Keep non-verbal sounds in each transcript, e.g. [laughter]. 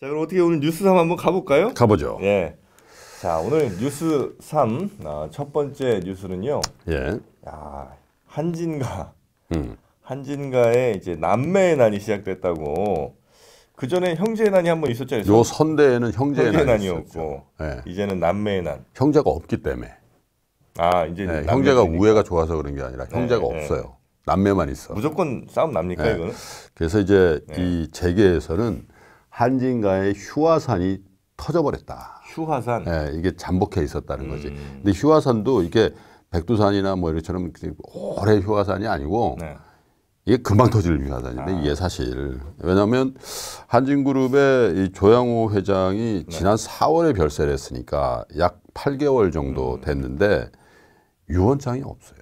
자, 그럼 어떻게 오늘 뉴스 3 한번 가볼까요? 가보죠. 예. 자, 오늘 뉴스 3, 아, 어, 첫 번째 뉴스는요. 예. 야, 한진가. 음. 한진가에 이제 남매의 난이 시작됐다고. 그 전에 형제의 난이 한번 있었잖아요. 요 선대에는 형제의, 형제의 난이었고, 예. 이제는 남매의 난. 형제가 없기 때문에. 아, 이제 네, 형제가 우애가 좋아서 그런 게 아니라 형제가 네, 없어요. 네. 남매만 있어. 무조건 싸움 납니까 이거는? 그래서 이제 이 재계에서는 한진가의 휴화산이 터져버렸다. 휴화산. 예, 이게 잠복해 있었다는 거지. 음. 근데 휴화산도 이게 백두산이나 뭐 이런처럼 오래 휴화산이 아니고 네. 이게 금방 터질 휴화산인데 아. 이게 사실 왜냐하면 한진그룹의 이 조양호 회장이 네. 지난 4월에 별세를 했으니까 약 8개월 정도 음. 됐는데 유언장이 없어요.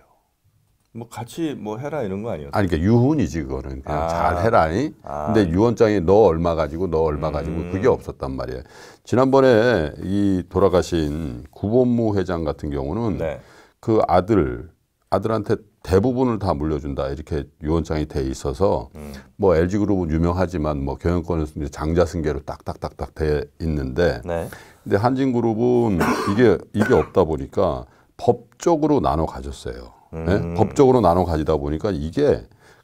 뭐 같이 뭐 해라 이런 거 아니었어요? 아니 그러니까 유훈이지 그거는 그냥 아. 잘 해라니. 아. 근데 유언장이너 얼마 가지고 너 얼마 가지고 음. 그게 없었단 말이에요. 지난번에 이 돌아가신 구본무 회장 같은 경우는 네. 그 아들 아들한테 대부분을 다 물려준다 이렇게 유언장이 돼 있어서 음. 뭐 LG 그룹은 유명하지만 뭐 경영권은 장자 승계로 딱딱딱딱 돼 있는데 네. 근데 한진그룹은 이게 이게 없다 보니까 법적으로 나눠 가졌어요. 예? 음. 법적으로 나눠 가지다 보니까 이게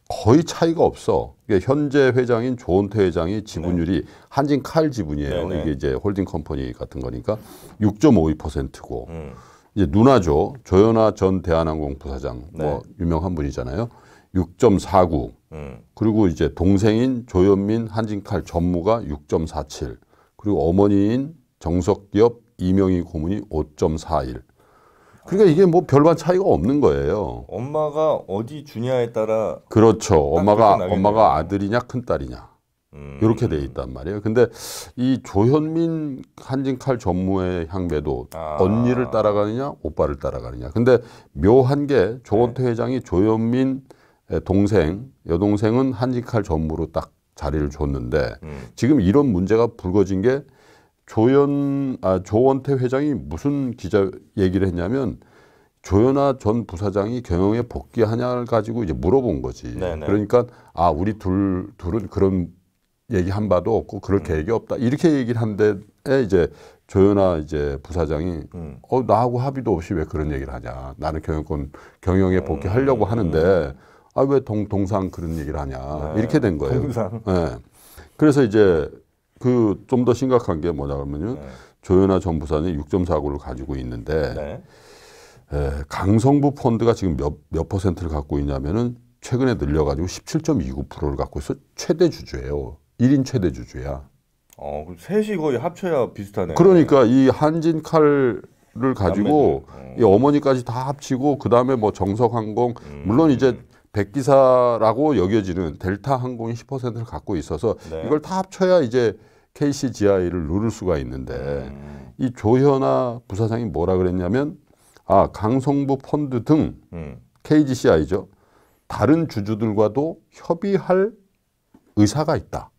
거의 차이가 없어. 이게 현재 회장인 조은태 회장이 지분율이 네. 한진 칼 지분이에요. 네네. 네. 이게 이제 홀딩 컴퍼니 같은 거니까 6.52%고 음. 이제 누나죠 조연아 전 대한항공 부사장 뭐 네. 뭐 유명한 분이잖아요. 6.49 음. 그리고 이제 동생인 조현민 한진칼 전무가 6.47 그리고 어머니인 정석기업 이명희 고문이 5.41 그러니까 이게 뭐 별반 차이가 없는 거예요. 엄마가 어디 주냐에 따라 그렇죠. 엄마가 엄마가 아들이냐 큰 딸이냐 음. 이렇게 돼 있단 말이에요. 근데 이 조현민 한진칼 전무의 향배도 아. 언니를 따라가느냐 오빠를 따라가느냐. 근데 묘한 게 조원태 네. 회장이 조현민 동생 여동생은 한진칼 전무로 딱 자리를 줬는데 음. 지금 이런 문제가 불거진 게 조연 아 조원태 회장이 무슨 기자 얘기를 했냐면 조연아 전 부사장이 경영에 복귀하냐를 가지고 이제 물어본 거지. 네네. 네. 그러니까 아 우리 둘 둘은 그런 얘기 한 바도 없고 그럴 음. 계획이 없다 이렇게 얘기를 한데 에 이제 조연아 이제 부사장이 음. 어 나하고 합의도 없이 왜 그런 얘기를 하냐 나는 경영권 경영에 음, 복귀하려고 음. 하는데 음. 아왜 동상 그런 얘기를 하냐 네. 이렇게 된 거예요. 동상. 네. 그래서 이제 그좀더 심각한 게 뭐냐 하면은 네. 조현아 전부산이 6.49를 가지고 있는데 네. 에, 강성부 펀드가 지금 몇, 몇 퍼센트를 갖고 있냐면은 최근에 늘려가지고 17.29%를 갖고 있어 최대 주주예요. 1인 최대 주주야. 어, 그럼 셋이 거의 합쳐야 비슷하네. 그러니까 이 한진 칼을 가지고 어. 이 어머니까지 다 합치고 그 다음에 뭐 정석항공 음. 물론 이제 백기사라고 여겨지는 델타 항공이 10%를 갖고 있어서 네. 이걸 다 합쳐야 이제 KCGI를 누를 수가 있는데 음. 이 조현아 부사장이 뭐라 그랬냐면 아 강성부 펀드 등 음. KGCI죠 다른 주주들과도 협의할 의사가 있다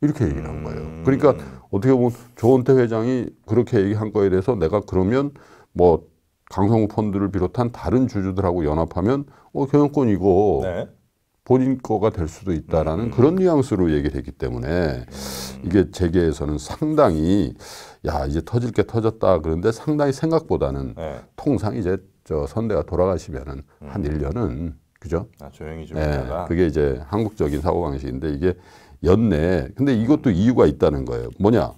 이렇게 얘기를 한 거예요. 음. 그러니까 어떻게 보면 조원태 회장이 그렇게 얘기한 거에 대해서 내가 그러면 뭐 강성우 펀드를 비롯한 다른 주주들하고 연합하면 어, 뭐 경영권이고 네. 본인 거가 될 수도 있다라는 음. 그런 뉘앙스로 얘기를 했기 때문에 음. 이게 재계에서는 상당히 야 이제 터질 게 터졌다 그런데 상당히 생각보다는 네. 통상 이제 저 선대가 돌아가시면은 음. 한 1년은 그죠? 아, 조용히 좀 네, 그게 이제 한국적인 사고 방식인데 이게 연내 근데 이것도 음. 이유가 있다는 거예요. 뭐냐?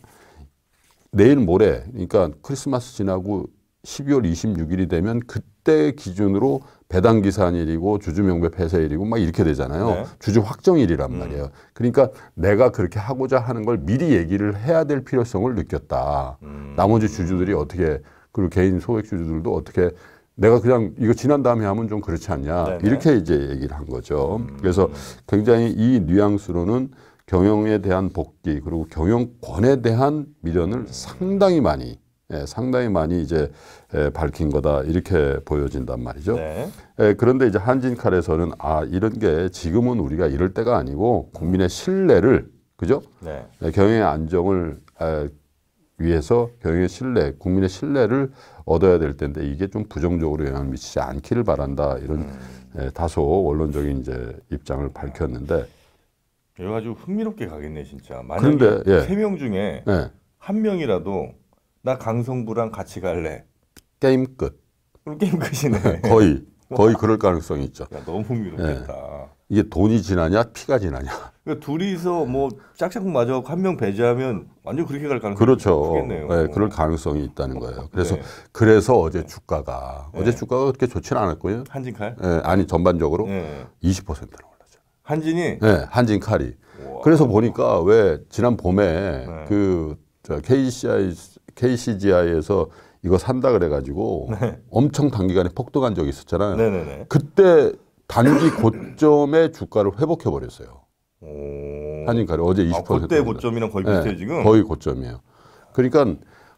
내일 모레 그러니까 크리스마스 지나고 12월 26일이 되면 그때 기준으로 배당 기산일이고 주주명배 폐쇄일이고 막 이렇게 되잖아요. 네. 주주 확정일이란 음. 말이에요. 그러니까 내가 그렇게 하고자 하는 걸 미리 얘기를 해야 될 필요성을 느꼈다. 음. 나머지 주주들이 어떻게 그리고 개인 소액 주주들도 어떻게 내가 그냥 이거 지난 다음에 하면 좀 그렇지 않냐 네네. 네. 이렇게 이제 얘기를 한 거죠. 음. 그래서 굉장히 이 뉘앙스로는 경영에 대한 복귀 그리고 경영권에 대한 미련을 상당히 많이 예, 상당히 많이 이제 예, 밝힌 거다 이렇게 보여진단 말이죠. 네. 예, 그런데 이제 한진칼에서는 아 이런 게 지금은 우리가 이럴 때가 아니고 국민의 신뢰를 그죠? 네. 경영의 안정을 아, 위해서 경영의 신뢰, 국민의 신뢰를 얻어야 될 텐데 이게 좀 부정적으로 영향을 미치지 않기를 바란다 이런 음. 다소 원론적인 이제 입장을 밝혔는데 그래 가지고 흥미롭게 가겠네 진짜. 만약에 세명 중에 한 명이라도 나 강성부랑 같이 갈래. 게임 끝. 그럼 게임 끝이네. [laughs] 거의 [laughs] 거의 그럴 가능성이 있죠. 야, 너무 흥미롭겠다. 네. 이게 돈이 지나냐 피가 지나냐. [laughs] 그러니까 둘이서 뭐 짝짝꿍 맞아고 한명 배제하면 완전 그렇게 갈 가능성이 있렇죠크 그렇죠. 네, 그럴 가능성이 있다는 거예요. 그래서 네. 그래서 어제 네. 주가가 네. 어제 주가가 그렇게 좋지는 않았고요. 한진칼? 네, 아니 전반적으로 2 0로 올랐죠. 한진이? 네, 한진칼이. 우와. 그래서 보니까 왜 지난 봄에 네. 그저 KCI KCGI에서 이거 산다 그래가지고 네. 엄청 단기간에 폭등한 적이 있었잖아요. 네네네. 그때 단기 [coughs] 고점의 주가를 회복해 버렸어요. 한인가를 어제 20% 아, 그때 고점이랑 거의 비슷해 네, 지금. 거의 고점이에요. 그러니까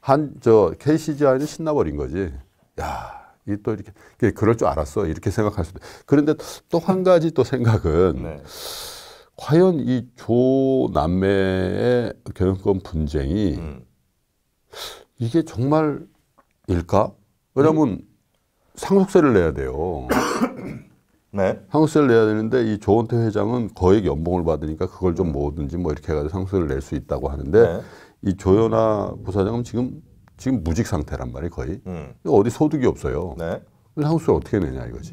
한 저 KCGI는 신나버린 거지. 야. 이 또 이렇게 그럴 줄 알았어 이렇게 생각할 수도 그런데 또 한 가지 또 생각은 네. 과연 이 조남매의 경영권 분쟁이 음. 이게 정말일까? 왜냐면 음. 상속세를 내야 돼요. [coughs] 네. 상속세를 내야 되는데 이 조원태 회장은 거액 연봉을 받으니까 그걸 좀 모으든지 뭐 이렇게 해가지고 상속세를 낼 수 있다고 하는데 네. 이 조연아 부사장은 지금 지금 무직 상태란 말이 거의 음. 어디 소득이 없어요. 네. 상속세를 어떻게 내냐 이거지.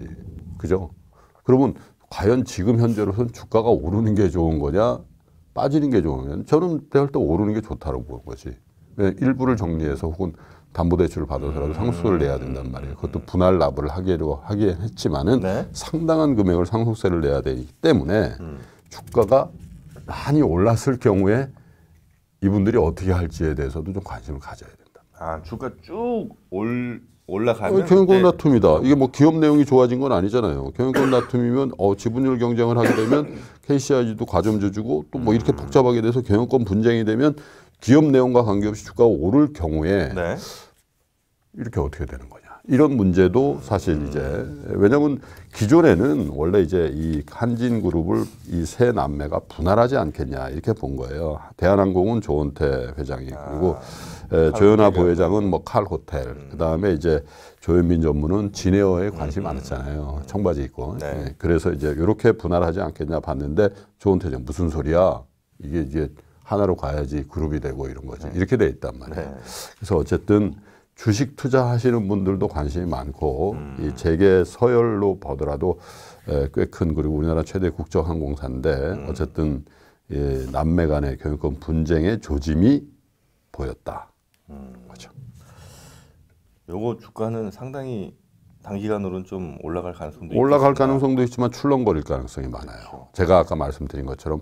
그죠? 그러면 과연 지금 현재로선 주가가 오르는 게 좋은 거냐 빠지는 게좋으면 저는 대울때 오르는 게 좋다고 보는 거지. 네, 일부를 정리해서 혹은 담보대출을 받아서라도 음. 상속세를 내야 된단 말이에요. 그것도 분할 납부를 하기로 하긴 했지만은 네? 상당한 금액을 상속세를 내야 되기 때문에 음. 주가가 많이 올랐을 경우에 이분들이 어떻게 할지에 대해서도 좀 관심을 가져야 된다. 아 주가 쭉 올 올라가는 어, 경영권 다툼이다. 이게 뭐 기업 내용이 좋아진 건 아니잖아요. 경영권 다툼이면 어 지분율 경쟁을 하게 되면 KCI도 과점 주주고 또 뭐 이렇게 음. 복잡하게 돼서 경영권 분쟁이 되면 기업 내용과 관계없이 주가가 오를 경우에 네. 이렇게 어떻게 되는 거냐. 이런 문제도 사실 이제 왜냐하면 기존에는 원래 이제 이 한진 그룹을 이 세 남매가 분할하지 않겠냐 이렇게 본 거예요. 대한항공은 조은태 회장이 아, 그리고 에, 조현아 부회장은 뭐 칼 호텔 음. 그다음에 이제 조현민 전무는 진에어에 관심 음. 음. 많았잖아요. 청바지 입고 네. 예, 그래서 이제 이렇게 분할하지 않겠냐 봤는데 조은태 장 무슨 소리야 이게 이제 하나로 가야지 그룹이 되고 이런 거지. 네. 이렇게 돼 있단 말이에요. 네. 그래서 어쨌든 주식 투자하시는 분들도 관심이 많고 음. 이 재계 서열로 보더라도 꽤 큰 그리고 우리나라 최대 국적 항공사인데 음. 어쨌든 이 예, 남매 간의 경영권 분쟁의 조짐이 보였다. 음. 그렇죠. 요거 주가는 상당히 단기간으로는 좀 올라갈 가능성도 올라갈 있겠구나. 가능성도 있지만 출렁거릴 가능성이 많아요. 그렇죠. 제가 아까 말씀드린 것처럼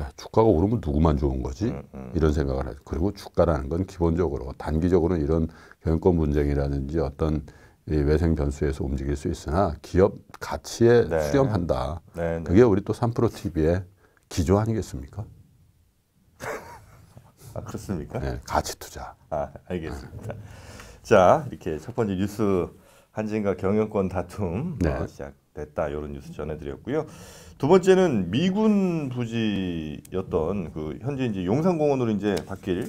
야, 주가가 오르면 누구만 좋은 거지 음, 음. 이런 생각을 하죠. 그리고 주가라는 건 기본적으로 단기적으로는 이런 경영권 분쟁이라든지 어떤 이 외생 변수에서 움직일 수 있으나 기업 가치에 네. 수렴한다. 네, 네. 그게 우리 또 3프로 TV의 기조 아니겠습니까? [laughs] 아, 그렇습니까? 네, 가치 투자. 아, 알겠습니다. 자, 이렇게 첫 번째 뉴스 한진과 경영권 다툼 네. 어, 시작됐다 이런 뉴스 전해드렸고요. 두 번째는 미군 부지였던 그 현재 이제 용산공원으로 이제 바뀔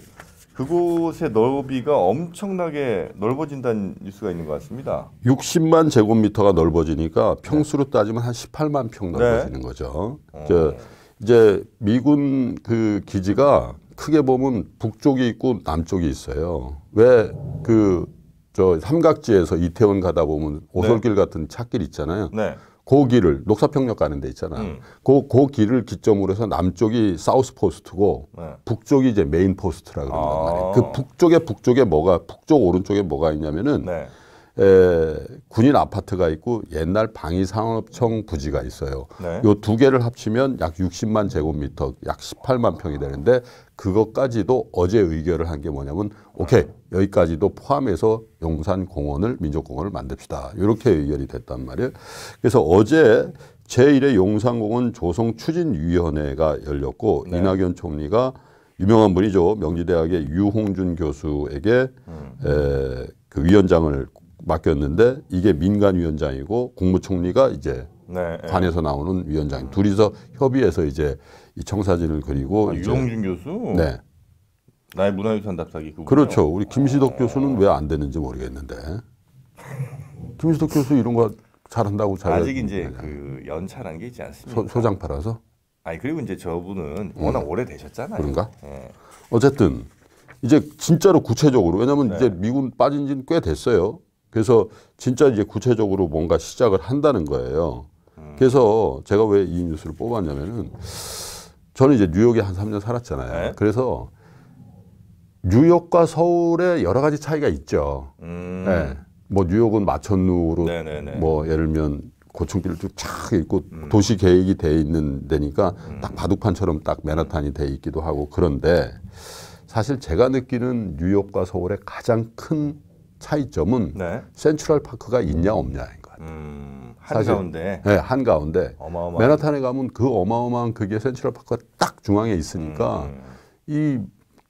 그곳의 넓이가 엄청나게 넓어진다는 뉴스가 있는 것 같습니다. 60만 제곱미터가 넓어지니까 네. 평수로 네. 따지면 한 18만 평 네. 넓어지는 네. 거죠. 어. 이제, 이제 미군 그 기지가 크게 보면 북쪽이 있고 남쪽이 있어요. 왜그 저 삼각지에서 이태원 가다 보면 네. 오솔길 네. 같은 찻길 있잖아요. 네. 그 길을 녹사평역 가는 데 있잖아. 음. 그, 그 길을 기점으로 해서 남쪽이 사우스 포스트고 네. 북쪽이 이제 메인 포스트라 그런단 아. 말이에요. 그 북쪽에 북쪽에 뭐가 북쪽 오른쪽에 뭐가 있냐면은 네. 에, 군인 아파트가 있고 옛날 방위산업청 부지가 있어요. 네. 요두 개를 합치면 약 60만 제곱미터, 약 18만 평이 되는데 그것까지도 어제 의결을 한 게 뭐냐면 오케이 여기까지도 포함해서 용산 공원을 민족 공원을 만듭시다. 이렇게 의결이 됐단 말이에요. 그래서 어제 제1회 용산공원 조성 추진위원회가 열렸고 네. 이낙연 총리가 유명한 분이죠 명지대학의 유홍준 교수에게 음. 에, 그 위원장을 맡겼는데 이게 민간위원장이고 국무총리가 이제 네, 예. 관에서 나오는 위원장 음. 둘이서 협의해서 이제 이 청사진을 그리고 아, 이제, 유영준 교수 네 나의 문화유산 답사기 그분이요? 그렇죠 우리 김시덕 어... 교수는 왜 안 되는지 모르겠는데 [laughs] 김시덕 교수 이런 거 잘한다고 잘 아직 이제 거냐. 네. 그 연차란 게 있지 않습니까 소, 장 팔아서 아니 그리고 이제 저분은 음. 워낙 음. 오래 되셨잖아요 그런가 네. 어쨌든 이제 진짜로 구체적으로 왜냐면 네. 이제 미군 빠진 지는 꽤 됐어요 그래서 진짜 이제 구체적으로 뭔가 시작을 한다는 거예요. 그래서 제가 왜 이 뉴스를 뽑았냐면은 저는 이제 뉴욕에 한 3년 살았잖아요. 네? 그래서 뉴욕과 서울의 여러 가지 차이가 있죠. 음. 네. 뭐 뉴욕은 마천루로 뭐 예를 들면 고층길을 쭉쫙 있고 음. 도시 계획이 돼 있는 데니까 음. 딱 바둑판처럼 딱 맨하탄이 돼 있기도 하고 그런데 사실 제가 느끼는 뉴욕과 서울의 가장 큰 차이점은 네. 센츄럴 파크가 있냐 없냐인 것 같아요. 음, 한가운데. 네, 한가운데. 어마어마한. 맨하탄에 가면 그 어마어마한 그게 센츄럴 파크가 딱 중앙에 있으니까 음, 음. 이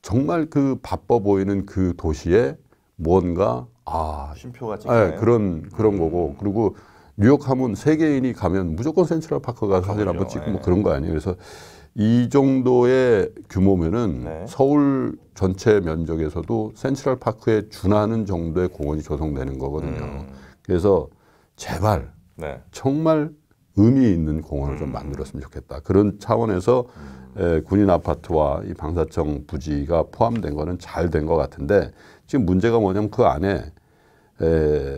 정말 그 바빠 보이는 그 도시에 뭔가 아 심표가 찍네 그런 그런 음. 거고 그리고 뉴욕 하면 세계인이 가면 무조건 센츄럴 파크가 사진 한번 찍고 뭐 네. 그런 거 아니에요. 그래서 이 정도의 규모면은 네. 서울 전체 면적에서도 센트럴 파크에 준하는 정도의 공원이 조성되는 거거든요. 음. 그래서 제발 네. 정말 의미 있는 공원을 음. 좀 만들었으면 좋겠다. 그런 차원에서 음. 에, 군인 아파트와 이 방사청 부지가 포함된 거는 잘된 것 같은데 지금 문제가 뭐냐면 그 안에 에,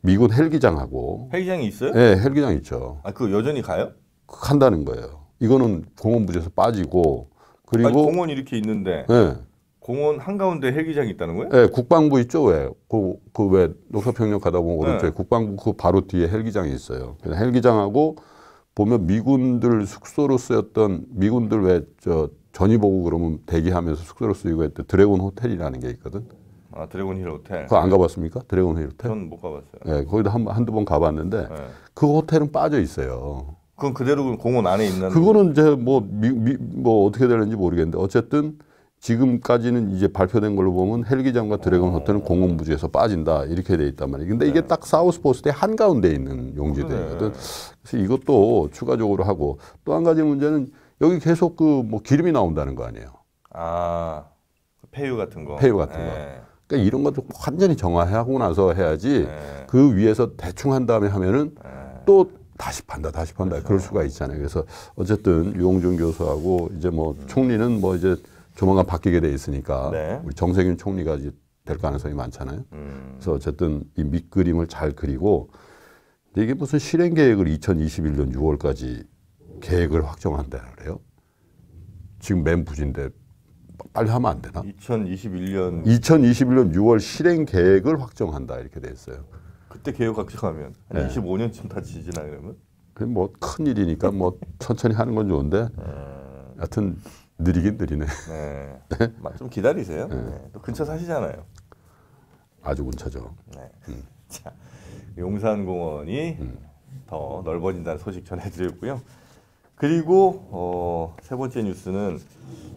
미군 헬기장하고 헬기장이 있어요? 네, 헬기장 있죠. 아, 그 여전히 가요? 그 간다는 거예요. 이거는 공원 부지에서 빠지고 그리고 아니, 공원 이렇게 있는데 네. 공원 한가운데 헬기장이 있다는 거예요? 네, 국방부 있죠 왜? 그그왜 녹사평역 가다 보면 오른쪽에 네. 국방부 그 바로 뒤에 헬기장이 있어요. 그래서 헬기장하고 보면 미군들 숙소로 쓰였던 미군들 왜저 전입 오고 그러면 대기하면서 숙소로 쓰이고 했던 드래곤 호텔이라는 게 있거든. 아 드래곤 힐 호텔. 그거 안 가봤습니까? 드래곤 힐 호텔? 전 못 가봤어요. 네, 거기도 한 한두 번 가봤는데 네. 그 호텔은 빠져 있어요. 그건 그대로 공원 안에 있는. 그거는 이제 뭐, 미, 미, 뭐 어떻게 되는지 모르겠는데 어쨌든 지금까지는 이제 발표된 걸로 보면 헬기장과 드래곤 어. 호텔은 공원 부지에서 빠진다 이렇게 돼 있단 말이에요. 근데 네. 이게 딱 사우스 포스트의 한 가운데 있는 용지들이거든. 네. 그래서 이것도 추가적으로 하고 또 한 가지 문제는 여기 계속 그 뭐 기름이 나온다는 거 아니에요. 아 그 폐유 같은 거. 폐유 같은 네. 거. 그러니까 이런 것도 완전히 정화하고 나서 해야지 네. 그 위에서 대충 한 다음에 하면은 네. 또 다시 판다, 다시 판다. 그렇죠. 그럴 수가 있잖아요. 그래서 어쨌든 유홍준 교수하고 이제 뭐 음. 총리는 뭐 이제 조만간 바뀌게 돼 있으니까 네. 우리 정세균 총리가 이제 될 가능성이 많잖아요. 음. 그래서 어쨌든 이 밑그림을 잘 그리고 이게 무슨 실행 계획을 2021년 6월까지 계획을 확정한다 그래요. 지금 맨 부진데 빨리 하면 안 되나? 2021년 2021년 6월 실행 계획을 확정한다 이렇게 돼 있어요. 그때 개혁 확정하면 네. 25년쯤 다 지지나 그러면? 그뭐큰 일이니까 뭐 천천히 하는 건 좋은데 음. 하여튼 느리긴 느리네. 네. [laughs] 네. 좀 기다리세요. 네. 네. 또 근처 사시잖아요. 아주 근처죠. 네. 음. [laughs] 자, 용산공원이 음. 더 넓어진다는 소식 전해드렸고요. 그리고 어, 세 번째 뉴스는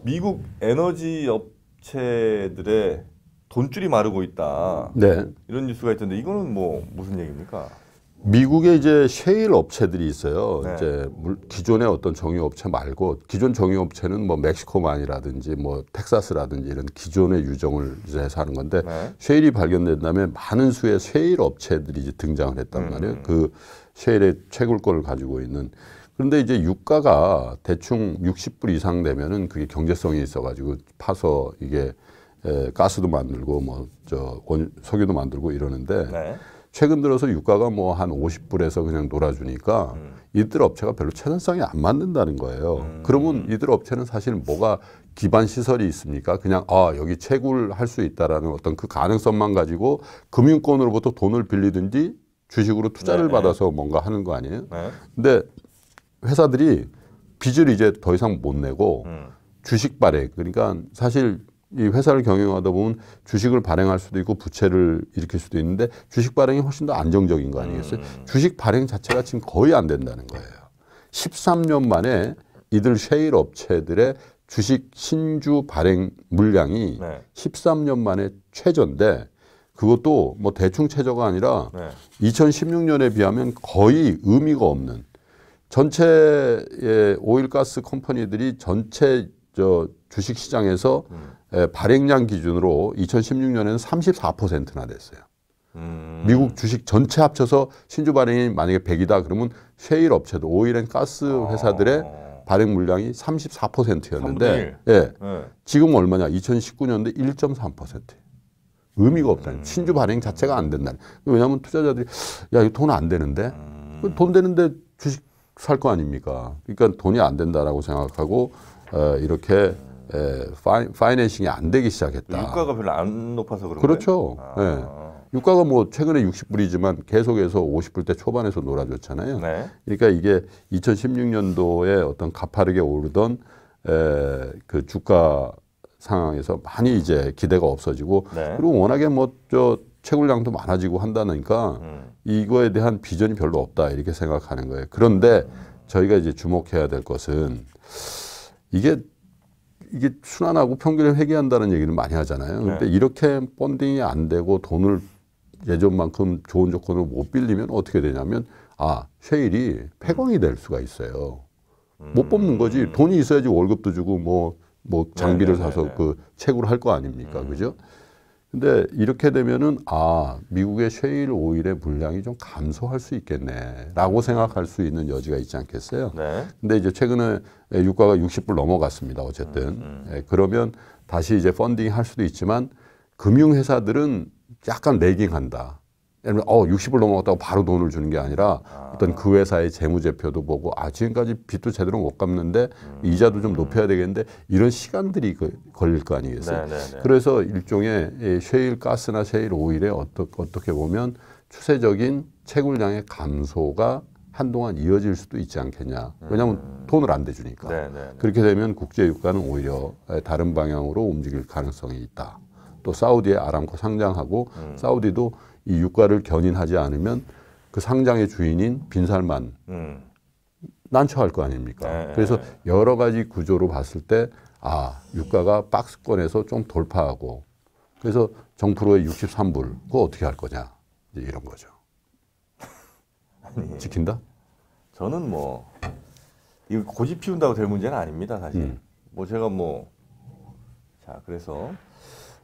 미국 에너지 업체들의 돈줄이 마르고 있다. 네. 이런 뉴스가 있던데 이거는 뭐 무슨 얘기입니까? 미국에 이제 셰일 업체들이 있어요. 네. 이제 기존의 어떤 정유 업체 말고 기존 정유 업체는 뭐 멕시코만이라든지 뭐 텍사스라든지 이런 기존의 유정을 이제 해서 하는 건데 네. 셰일이 발견된 다음에 많은 수의 셰일 업체들이 이제 등장을 했단 음. 말이에요. 그 셰일의 채굴권을 가지고 있는 그런데 이제 유가가 대충 60불 이상 되면은 그게 경제성이 있어가지고 파서 이게 에, 예, 가스도 만들고 뭐저 석유도 만들고 이러는데 네. 최근 들어서 유가가 뭐한 50불에서 그냥 놀아주니까 음. 이들 업체가 별로 최선성이 안 맞는다는 거예요. 음. 그러면 이들 업체는 사실 뭐가 기반 시설이 있습니까? 그냥 아 여기 채굴 할수 있다라는 어떤 그 가능성만 가지고 금융권으로부터 돈을 빌리든지 주식으로 투자를 네. 받아서 뭔가 하는 거 아니에요? 네. 근데 회사들이 빚을 이제 더 이상 못 내고 음. 주식 발행 그러니까 사실 이 회사를 경영하다 보면 주식을 발행할 수도 있고 부채를 일으킬 수도 있는데 주식 발행이 훨씬 더 안정적인 거 아니겠어요? 음. 주식 발행 자체가 지금 거의 안 된다는 거예요. 13년 만에 이들 쉐일 업체들의 주식 신주 발행 물량이 네. 13년 만에 최저인데 그것도 뭐 대충 최저가 아니라 네. 2016년에 비하면 거의 의미가 없는 전체 의 오일가스 컴퍼니들이 전체 저 주식 시장에서 음. 예, 발행량 기준으로 2016년에는 34%나 됐어요. 음. 미국 주식 전체 합쳐서 신주 발행이 만약에 100이다 그러면 쉐일 업체도 오일 앤 가스 아. 회사들의 아. 발행 물량이 34%였는데 예. 네. 지금 얼마냐? 2019년도 1.3%. 의미가 없다는 음. 신주 발행 자체가 안 된다는. 왜냐하면 투자자들이 야 이거 돈 안 되는데 음. 돈 되는데 주식 살 거 아닙니까? 그러니까 돈이 안 된다라고 생각하고 어, 이렇게 에, 예, 파이, 파이낸싱이 안 되기 시작했다. 유가가 별로 안 높아서 그런 그렇죠. 예. 아. 예. 유가가 뭐 최근에 60불이지만 계속해서 50불대 초반에서 놀아줬잖아요. 네. 그러니까 이게 2016년도에 어떤 가파르게 오르던 에, 그 주가 상황에서 많이 이제 기대가 없어지고 네. 그리고 워낙에 뭐 저 채굴량도 많아지고 한다니까 음. 이거에 대한 비전이 별로 없다 이렇게 생각하는 거예요. 그런데 음. 저희가 이제 주목해야 될 것은 이게 이게 순환하고 평균을 회귀한다는 얘기는 많이 하잖아요. 근데 네. 이렇게 펀딩이 안 되고 돈을 예전만큼 좋은 조건으로 못 빌리면 어떻게 되냐면 아 쉐일이 폐광이 될 수가 있어요. 못 음. 뽑는 거지 돈이 있어야지 월급도 주고 뭐뭐 뭐 장비를 네네네네. 네, 네, 사서 네. 그 채굴 할거 아닙니까, 음. 그죠? 근데 이렇게 되면은 아 미국의 셰일 오일의 물량이 좀 감소할 수 있겠네라고 생각할 수 있는 여지가 있지 않겠어요? 네. 근데 이제 최근에 예, 유가가 60불 넘어갔습니다. 어쨌든 음, 음. 예, 그러면 다시 이제 펀딩 할 수도 있지만 금융회사들은 약간 레깅한다. 예를 면어 60을 넘어갔다고 바로 돈을 주는 게 아니라 아. 어떤 그 회사의 재무제표도 보고 아 지금까지 빚도 제대로 못 갚는데 음. 이자도 좀 높여야 되겠는데 이런 시간들이 그, 걸릴 거 아니겠어요. 네네네. 네, 네. 그래서 일종의 쉐일 가스나 쉐일 오일에 어떠, 어떻게 보면 추세적인 채굴량의 감소가 한동안 이어질 수도 있지 않겠냐. 왜냐하면 음. 돈을 안 대주니까. 네네네. 네, 그렇게 되면 국제유가는 오히려 다른 방향으로 움직일 가능성이 있다. 또 사우디의 아람코 상장하고 음. 사우디도 이 유가를 견인하지 않으면 그 상장의 주인인 빈살만 음. 난처할 거 아닙니까? 네. 그래서 여러 가지 구조로 봤을 때 아, 유가가 박스권에서 좀 돌파하고 그래서 정프로의 63불 그거 어떻게 할 거냐 이런 거죠. 아니, 지킨다? 저는 뭐 이거 고집 피운다고 될 문제는 아닙니다 사실. 음. 뭐 제가 뭐자 그래서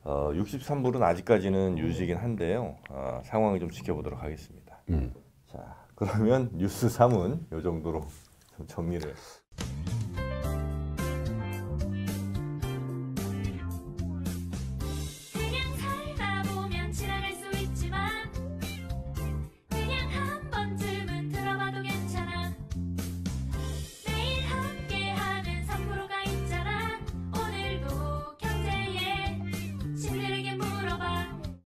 어, 63불은 아직까지는 유지긴 한데요. 어, 상황을 좀 지켜보도록 하겠습니다. 음. 자, 그러면 뉴스 3은 이 정도로 좀 정리를